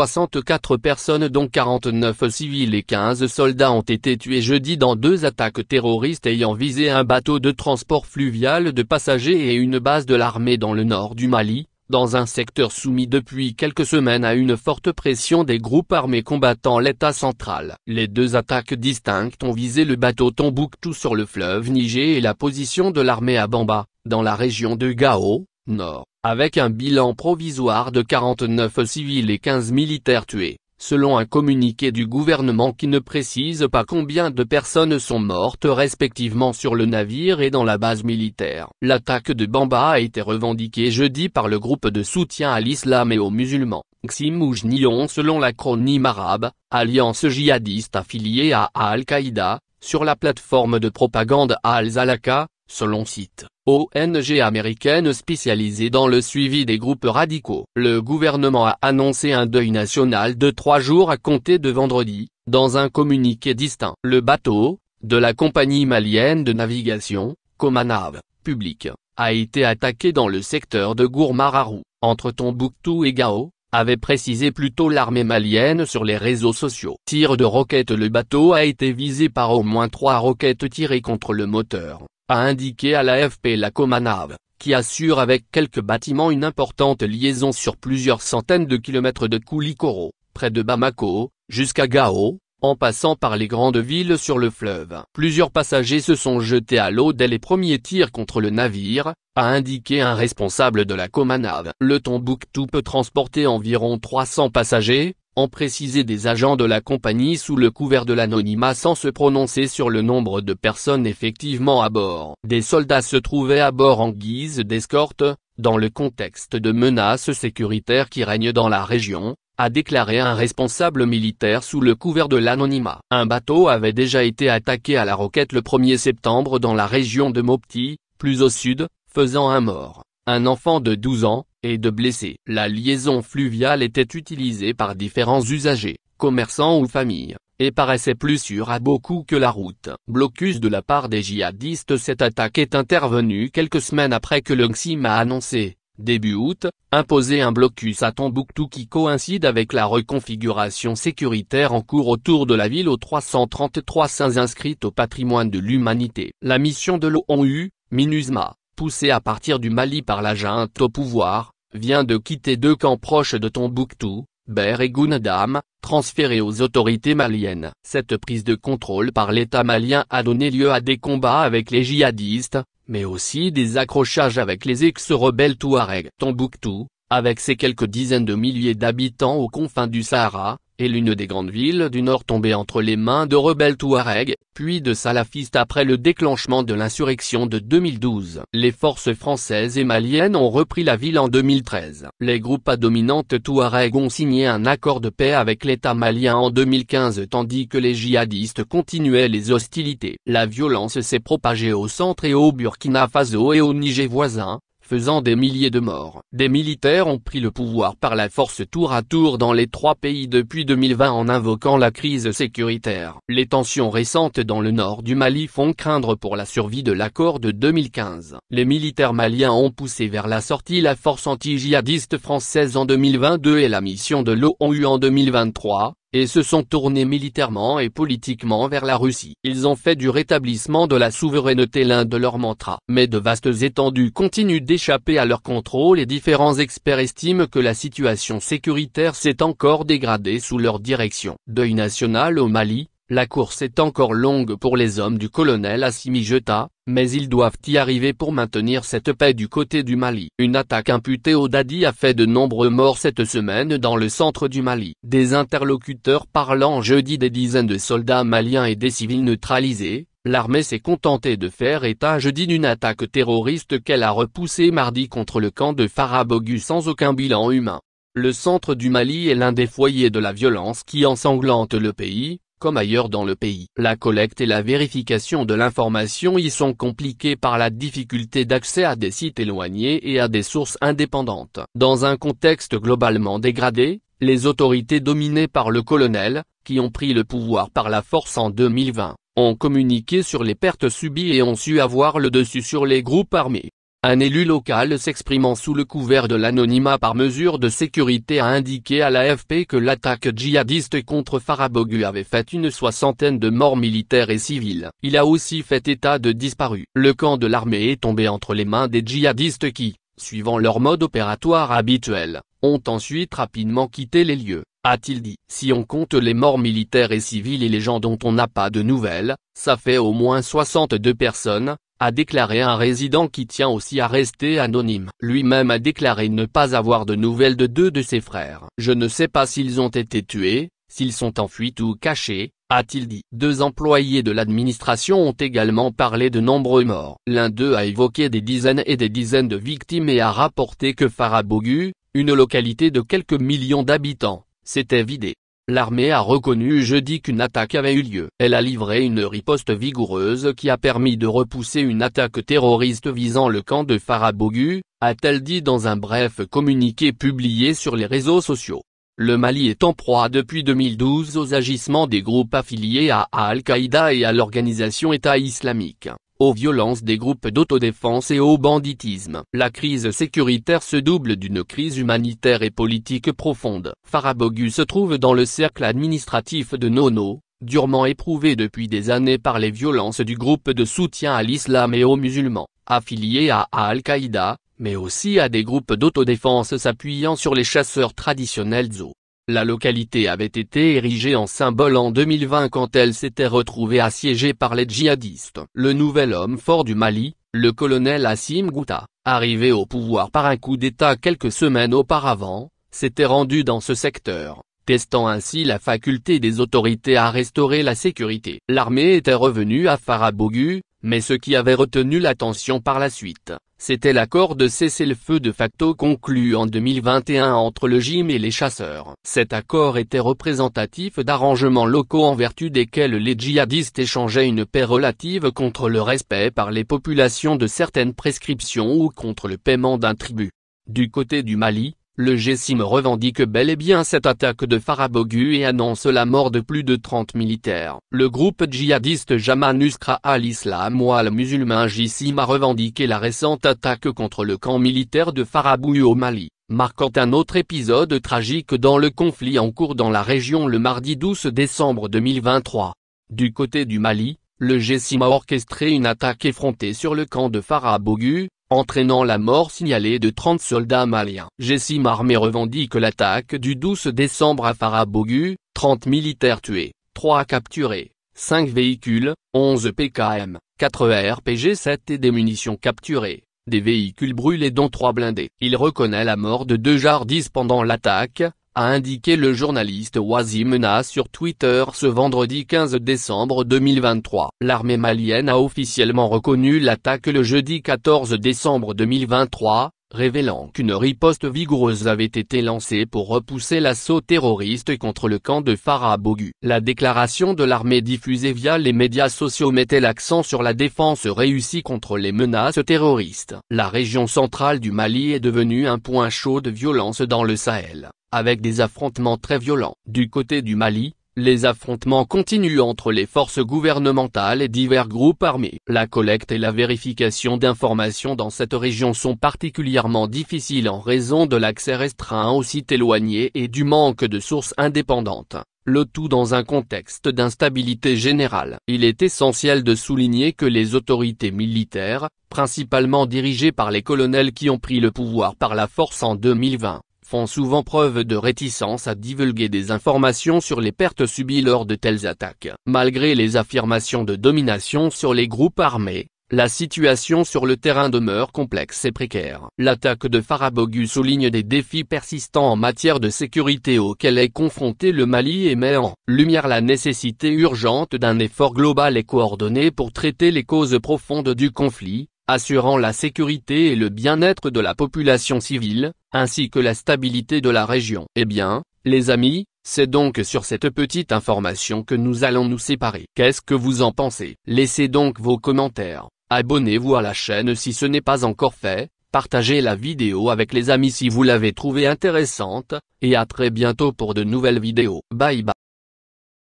64 personnes dont 49 civils et 15 soldats ont été tués jeudi dans deux attaques terroristes ayant visé un bateau de transport fluvial de passagers et une base de l'armée dans le nord du Mali, dans un secteur soumis depuis quelques semaines à une forte pression des groupes armés combattant l'État central. Les deux attaques distinctes ont visé le bateau Tombouctou sur le fleuve Niger et la position de l'armée à Bamba, dans la région de Gao, Nord, avec un bilan provisoire de 49 civils et 15 militaires tués, selon un communiqué du gouvernement qui ne précise pas combien de personnes sont mortes respectivement sur le navire et dans la base militaire. L'attaque de Bamba a été revendiquée jeudi par le groupe de soutien à l'islam et aux musulmans, Ximouj-Nion selon l'acronyme arabe, alliance djihadiste affiliée à Al-Qaïda, sur la plateforme de propagande Al-Zalaka, Selon site, ONG américaine spécialisée dans le suivi des groupes radicaux, le gouvernement a annoncé un deuil national de trois jours à compter de vendredi, dans un communiqué distinct. Le bateau, de la compagnie malienne de navigation, Comanav, public, a été attaqué dans le secteur de Gourmararu, entre Tombouctou et Gao, avait précisé plutôt l'armée malienne sur les réseaux sociaux. Tir de roquettes Le bateau a été visé par au moins trois roquettes tirées contre le moteur, a indiqué à l'AFP la Comanave, qui assure avec quelques bâtiments une importante liaison sur plusieurs centaines de kilomètres de Koulikoro, près de Bamako, jusqu'à Gao, en passant par les grandes villes sur le fleuve. Plusieurs passagers se sont jetés à l'eau dès les premiers tirs contre le navire, a indiqué un responsable de la Comanave. Le Tombouctou peut transporter environ 300 passagers, en précisé des agents de la compagnie sous le couvert de l'anonymat sans se prononcer sur le nombre de personnes effectivement à bord. Des soldats se trouvaient à bord en guise d'escorte, dans le contexte de menaces sécuritaires qui règnent dans la région, a déclaré un responsable militaire sous le couvert de l'anonymat. Un bateau avait déjà été attaqué à la roquette le 1er septembre dans la région de Mopti, plus au sud, faisant un mort, un enfant de 12 ans, et de blessés. La liaison fluviale était utilisée par différents usagers, commerçants ou familles, et paraissait plus sûre à beaucoup que la route. Blocus de la part des djihadistes Cette attaque est intervenue quelques semaines après que XIM a annoncé, début août, imposer un blocus à Tombouctou qui coïncide avec la reconfiguration sécuritaire en cours autour de la ville aux 333 saints inscrits au patrimoine de l'humanité. La mission de l'ONU, MINUSMA, poussée à partir du Mali par la junte au pouvoir, vient de quitter deux camps proches de Tombouctou, Ber et Gounadam, transférés aux autorités maliennes. Cette prise de contrôle par l'État malien a donné lieu à des combats avec les djihadistes, mais aussi des accrochages avec les ex-rebelles Touareg. Tombouctou, avec ses quelques dizaines de milliers d'habitants aux confins du Sahara, et l'une des grandes villes du Nord tombée entre les mains de rebelles Touareg, puis de salafistes après le déclenchement de l'insurrection de 2012. Les forces françaises et maliennes ont repris la ville en 2013. Les groupes à dominante Touareg ont signé un accord de paix avec l'État malien en 2015 tandis que les djihadistes continuaient les hostilités. La violence s'est propagée au centre et au Burkina Faso et au Niger voisin, faisant des milliers de morts. Des militaires ont pris le pouvoir par la force tour à tour dans les trois pays depuis 2020 en invoquant la crise sécuritaire. Les tensions récentes dans le nord du Mali font craindre pour la survie de l'accord de 2015. Les militaires maliens ont poussé vers la sortie la force anti jihadiste française en 2022 et la mission de l'ONU en 2023, et se sont tournés militairement et politiquement vers la Russie. Ils ont fait du rétablissement de la souveraineté l'un de leurs mantras. Mais de vastes étendues continuent d'échapper à leur contrôle et différents experts estiment que la situation sécuritaire s'est encore dégradée sous leur direction. Deuil national au Mali, la course est encore longue pour les hommes du colonel Assimi Jeta, mais ils doivent y arriver pour maintenir cette paix du côté du Mali. Une attaque imputée au Dadi a fait de nombreux morts cette semaine dans le centre du Mali. Des interlocuteurs parlant jeudi des dizaines de soldats maliens et des civils neutralisés, l'armée s'est contentée de faire état jeudi d'une attaque terroriste qu'elle a repoussée mardi contre le camp de Farabogu sans aucun bilan humain. Le centre du Mali est l'un des foyers de la violence qui ensanglante le pays, comme ailleurs dans le pays, la collecte et la vérification de l'information y sont compliquées par la difficulté d'accès à des sites éloignés et à des sources indépendantes. Dans un contexte globalement dégradé, les autorités dominées par le colonel, qui ont pris le pouvoir par la force en 2020, ont communiqué sur les pertes subies et ont su avoir le dessus sur les groupes armés. Un élu local s'exprimant sous le couvert de l'anonymat par mesure de sécurité a indiqué à l'AFP que l'attaque djihadiste contre Farabogu avait fait une soixantaine de morts militaires et civils. Il a aussi fait état de disparus. Le camp de l'armée est tombé entre les mains des djihadistes qui, suivant leur mode opératoire habituel, ont ensuite rapidement quitté les lieux, a-t-il dit. Si on compte les morts militaires et civils et les gens dont on n'a pas de nouvelles, ça fait au moins 62 personnes, a déclaré un résident qui tient aussi à rester anonyme. Lui-même a déclaré ne pas avoir de nouvelles de deux de ses frères. Je ne sais pas s'ils ont été tués, s'ils sont en fuite ou cachés, a-t-il dit. Deux employés de l'administration ont également parlé de nombreux morts. L'un d'eux a évoqué des dizaines et des dizaines de victimes et a rapporté que Farabogu, une localité de quelques millions d'habitants, s'était vidée. L'armée a reconnu jeudi qu'une attaque avait eu lieu. Elle a livré une riposte vigoureuse qui a permis de repousser une attaque terroriste visant le camp de Farabogu, a-t-elle dit dans un bref communiqué publié sur les réseaux sociaux. Le Mali est en proie depuis 2012 aux agissements des groupes affiliés à Al-Qaïda et à l'organisation État islamique aux violences des groupes d'autodéfense et au banditisme. La crise sécuritaire se double d'une crise humanitaire et politique profonde. Farabogu se trouve dans le cercle administratif de Nono, durement éprouvé depuis des années par les violences du groupe de soutien à l'islam et aux musulmans, affilié à Al-Qaïda, mais aussi à des groupes d'autodéfense s'appuyant sur les chasseurs traditionnels Zo. La localité avait été érigée en symbole en 2020 quand elle s'était retrouvée assiégée par les djihadistes. Le nouvel homme fort du Mali, le colonel Hassim Gouta, arrivé au pouvoir par un coup d'État quelques semaines auparavant, s'était rendu dans ce secteur, testant ainsi la faculté des autorités à restaurer la sécurité. L'armée était revenue à Farabogu, mais ce qui avait retenu l'attention par la suite, c'était l'accord de cessez-le-feu de facto conclu en 2021 entre le gym et les chasseurs. Cet accord était représentatif d'arrangements locaux en vertu desquels les djihadistes échangeaient une paix relative contre le respect par les populations de certaines prescriptions ou contre le paiement d'un tribut. Du côté du Mali, le GSIM revendique bel et bien cette attaque de Farabogu et annonce la mort de plus de 30 militaires. Le groupe djihadiste Jama Nusra al-Islam ou al musulman GSIM a revendiqué la récente attaque contre le camp militaire de Farabogu au Mali, marquant un autre épisode tragique dans le conflit en cours dans la région le mardi 12 décembre 2023. Du côté du Mali, le GSIM a orchestré une attaque effrontée sur le camp de Farabogu, entraînant la mort signalée de 30 soldats maliens. Jessim Armé revendique l'attaque du 12 décembre à Farabogu, 30 militaires tués, 3 capturés, 5 véhicules, 11 PKM, 4 RPG 7 et des munitions capturées, des véhicules brûlés dont 3 blindés. Il reconnaît la mort de deux jardis pendant l'attaque, a indiqué le journaliste Wazimena sur Twitter ce vendredi 15 décembre 2023. L'armée malienne a officiellement reconnu l'attaque le jeudi 14 décembre 2023, révélant qu'une riposte vigoureuse avait été lancée pour repousser l'assaut terroriste contre le camp de Bogu. La déclaration de l'armée diffusée via les médias sociaux mettait l'accent sur la défense réussie contre les menaces terroristes. La région centrale du Mali est devenue un point chaud de violence dans le Sahel, avec des affrontements très violents. Du côté du Mali, les affrontements continuent entre les forces gouvernementales et divers groupes armés. La collecte et la vérification d'informations dans cette région sont particulièrement difficiles en raison de l'accès restreint aux sites éloignés et du manque de sources indépendantes, le tout dans un contexte d'instabilité générale. Il est essentiel de souligner que les autorités militaires, principalement dirigées par les colonels qui ont pris le pouvoir par la force en 2020, font souvent preuve de réticence à divulguer des informations sur les pertes subies lors de telles attaques. Malgré les affirmations de domination sur les groupes armés, la situation sur le terrain demeure complexe et précaire. L'attaque de Farabogu souligne des défis persistants en matière de sécurité auxquels est confronté le Mali et met en lumière la nécessité urgente d'un effort global et coordonné pour traiter les causes profondes du conflit, assurant la sécurité et le bien-être de la population civile, ainsi que la stabilité de la région. Eh bien, les amis, c'est donc sur cette petite information que nous allons nous séparer. Qu'est-ce que vous en pensez Laissez donc vos commentaires, abonnez-vous à la chaîne si ce n'est pas encore fait, partagez la vidéo avec les amis si vous l'avez trouvée intéressante, et à très bientôt pour de nouvelles vidéos. Bye bye.